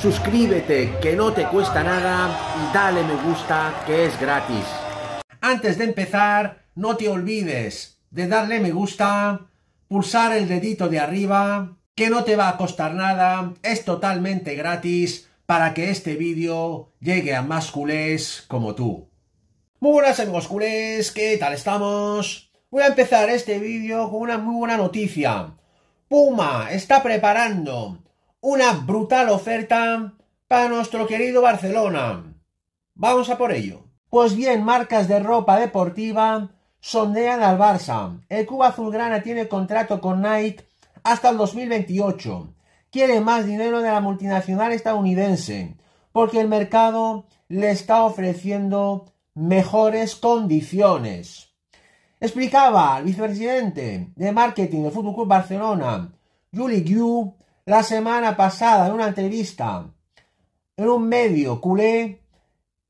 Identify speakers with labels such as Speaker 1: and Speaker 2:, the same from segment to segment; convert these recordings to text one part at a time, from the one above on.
Speaker 1: suscríbete que no te cuesta nada y dale me gusta que es gratis. Antes de empezar, no te olvides de darle me gusta, pulsar el dedito de arriba, que no te va a costar nada, es totalmente gratis para que este vídeo llegue a más culés como tú. Muy buenas amigos culés, ¿qué tal estamos? Voy a empezar este vídeo con una muy buena noticia. Puma está preparando una brutal oferta para nuestro querido Barcelona. Vamos a por ello. Pues bien, marcas de ropa deportiva sondean al Barça. El Cuba Azulgrana tiene contrato con Nike hasta el 2028. Quiere más dinero de la multinacional estadounidense porque el mercado le está ofreciendo mejores condiciones. Explicaba el vicepresidente de marketing del Fútbol Club Barcelona, Juli la semana pasada en una entrevista en un medio culé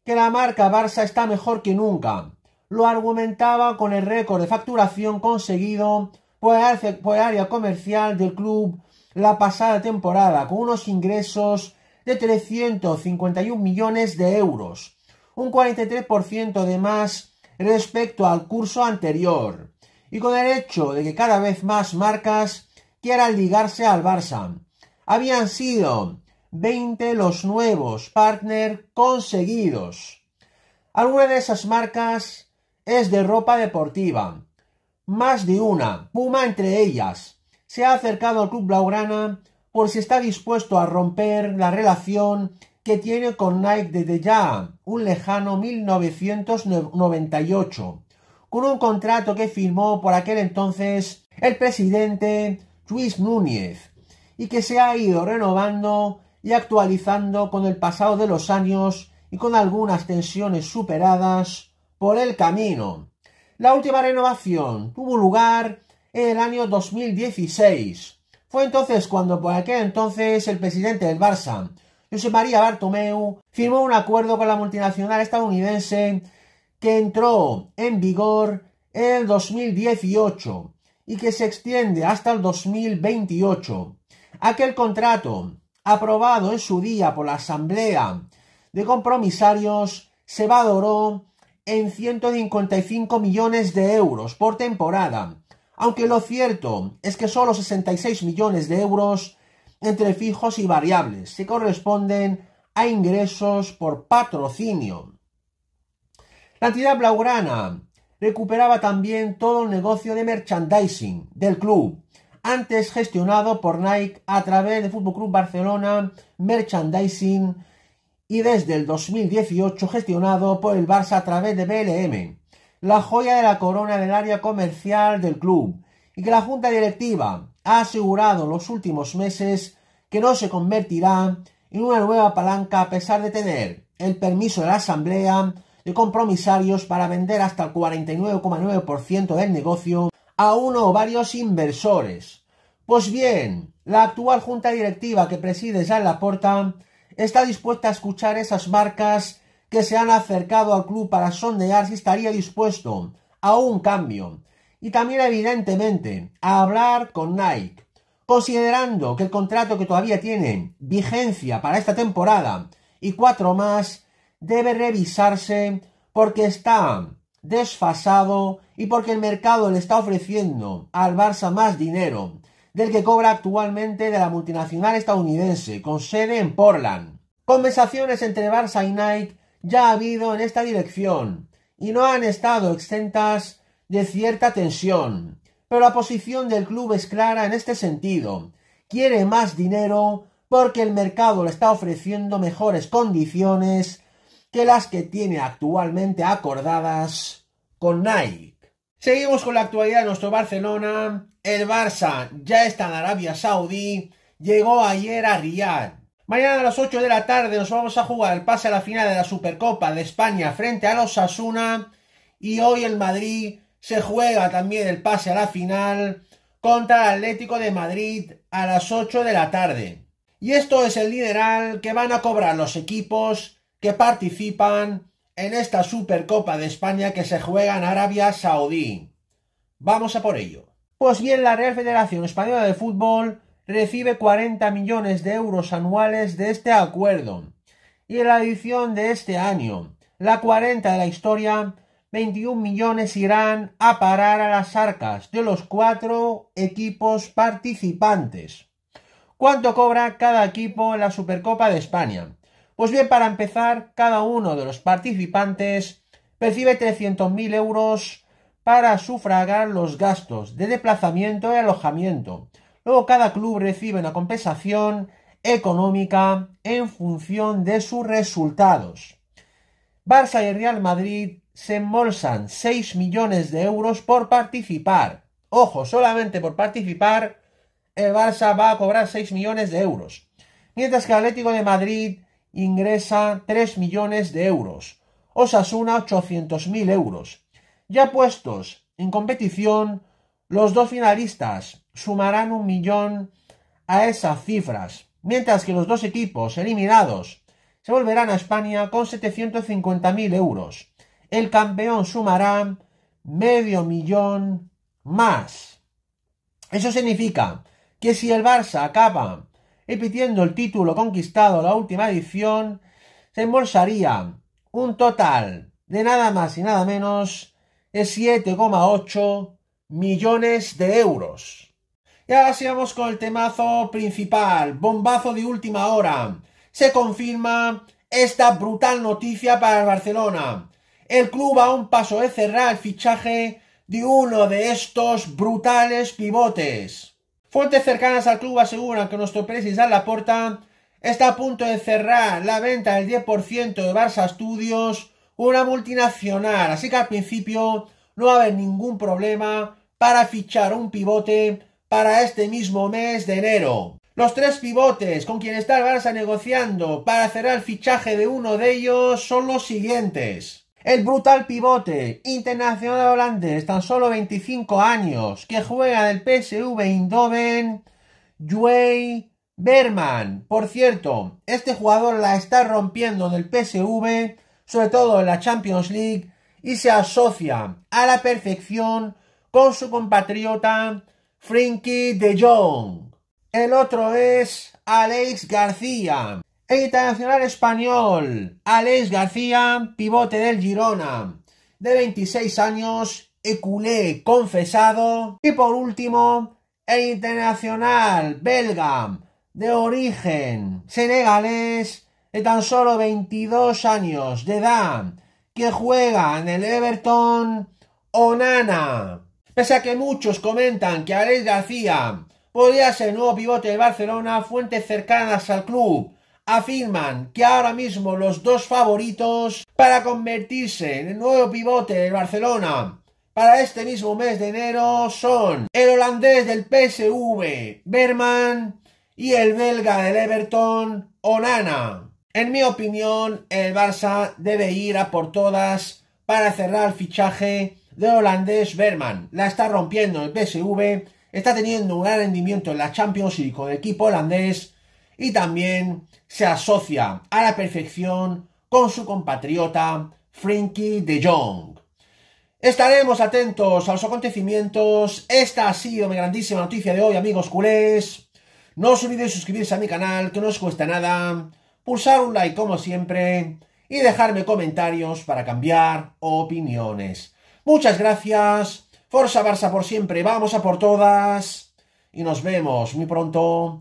Speaker 1: que la marca Barça está mejor que nunca. Lo argumentaba con el récord de facturación conseguido por el área comercial del club la pasada temporada, con unos ingresos de 351 millones de euros, un 43% de más respecto al curso anterior, y con el hecho de que cada vez más marcas quieran ligarse al Barça habían sido 20 los nuevos partners conseguidos. Alguna de esas marcas es de ropa deportiva. Más de una, Puma entre ellas, se ha acercado al Club Blaugrana por si está dispuesto a romper la relación que tiene con Nike desde ya un lejano 1998, con un contrato que firmó por aquel entonces el presidente Luis Núñez, y que se ha ido renovando y actualizando con el pasado de los años y con algunas tensiones superadas por el camino. La última renovación tuvo lugar en el año 2016. Fue entonces cuando por aquel entonces el presidente del Barça, José María Bartomeu, firmó un acuerdo con la multinacional estadounidense que entró en vigor en el 2018 y que se extiende hasta el 2028. Aquel contrato, aprobado en su día por la Asamblea de Compromisarios, se valoró en 155 millones de euros por temporada, aunque lo cierto es que solo 66 millones de euros entre fijos y variables se corresponden a ingresos por patrocinio. La entidad blaugrana recuperaba también todo el negocio de merchandising del club, antes gestionado por Nike a través de Fútbol Club Barcelona Merchandising y desde el 2018 gestionado por el Barça a través de BLM, la joya de la corona del área comercial del club, y que la junta directiva ha asegurado en los últimos meses que no se convertirá en una nueva palanca a pesar de tener el permiso de la asamblea de compromisarios para vender hasta el 49,9% del negocio a uno o varios inversores. Pues bien, la actual junta directiva que preside ya la Laporta está dispuesta a escuchar esas marcas que se han acercado al club para sondear si estaría dispuesto a un cambio y también evidentemente a hablar con Nike, considerando que el contrato que todavía tiene vigencia para esta temporada y cuatro más debe revisarse porque está desfasado y porque el mercado le está ofreciendo al Barça más dinero del que cobra actualmente de la multinacional estadounidense con sede en Portland. Conversaciones entre Barça y Nike ya ha habido en esta dirección y no han estado exentas de cierta tensión. Pero la posición del club es clara en este sentido. Quiere más dinero porque el mercado le está ofreciendo mejores condiciones que las que tiene actualmente acordadas con Nike. Seguimos con la actualidad de nuestro Barcelona. El Barça ya está en Arabia Saudí. Llegó ayer a Riyadh. Mañana a las 8 de la tarde nos vamos a jugar el pase a la final de la Supercopa de España frente a los Asuna. Y hoy en Madrid se juega también el pase a la final contra el Atlético de Madrid a las 8 de la tarde. Y esto es el lideral que van a cobrar los equipos que participan en esta Supercopa de España que se juega en Arabia Saudí. Vamos a por ello. Pues bien, la Real Federación Española de Fútbol recibe 40 millones de euros anuales de este acuerdo. Y en la edición de este año, la 40 de la historia, 21 millones irán a parar a las arcas de los cuatro equipos participantes. ¿Cuánto cobra cada equipo en la Supercopa de España? Pues bien, para empezar, cada uno de los participantes percibe 300.000 euros para sufragar los gastos de desplazamiento y alojamiento. Luego cada club recibe una compensación económica en función de sus resultados. Barça y Real Madrid se embolsan 6 millones de euros por participar. Ojo, solamente por participar el Barça va a cobrar 6 millones de euros. Mientras que el Atlético de Madrid ingresa 3 millones de euros, Osasuna 800.000 euros. Ya puestos en competición, los dos finalistas sumarán un millón a esas cifras, mientras que los dos equipos eliminados se volverán a España con 750.000 euros. El campeón sumará medio millón más. Eso significa que si el Barça acaba repitiendo el título conquistado la última edición, se embolsaría un total de nada más y nada menos de 7,8 millones de euros. Y ahora sigamos con el temazo principal, bombazo de última hora. Se confirma esta brutal noticia para el Barcelona. El club a un paso de cerrar el fichaje de uno de estos brutales pivotes. Fuentes cercanas al club aseguran que nuestro la puerta está a punto de cerrar la venta del 10% de Barça Studios, una multinacional, así que al principio no va a haber ningún problema para fichar un pivote para este mismo mes de enero. Los tres pivotes con quien está el Barça negociando para cerrar el fichaje de uno de ellos son los siguientes. El brutal pivote internacional holandés, tan solo 25 años, que juega del PSV Eindhoven, Juey Berman. Por cierto, este jugador la está rompiendo del PSV, sobre todo en la Champions League, y se asocia a la perfección con su compatriota Frankie de Jong. El otro es Alex García, el internacional español, Alex García, pivote del Girona, de 26 años, Eculé confesado. Y por último, el internacional belga, de origen senegalés, de tan solo 22 años de edad, que juega en el Everton, Onana. Pese a que muchos comentan que Alex García podría ser el nuevo pivote de Barcelona, fuentes cercanas al club afirman que ahora mismo los dos favoritos para convertirse en el nuevo pivote del Barcelona para este mismo mes de enero son el holandés del PSV, Berman, y el belga del Everton, Onana. En mi opinión, el Barça debe ir a por todas para cerrar el fichaje del holandés Berman. La está rompiendo el PSV, está teniendo un gran rendimiento en la Champions League con el equipo holandés y también se asocia a la perfección con su compatriota Frankie de Jong. Estaremos atentos a los acontecimientos. Esta ha sido mi grandísima noticia de hoy, amigos culés. No os olvidéis suscribirse a mi canal, que no os cuesta nada. Pulsar un like como siempre. Y dejarme comentarios para cambiar opiniones. Muchas gracias. Forza Barça por siempre. Vamos a por todas. Y nos vemos muy pronto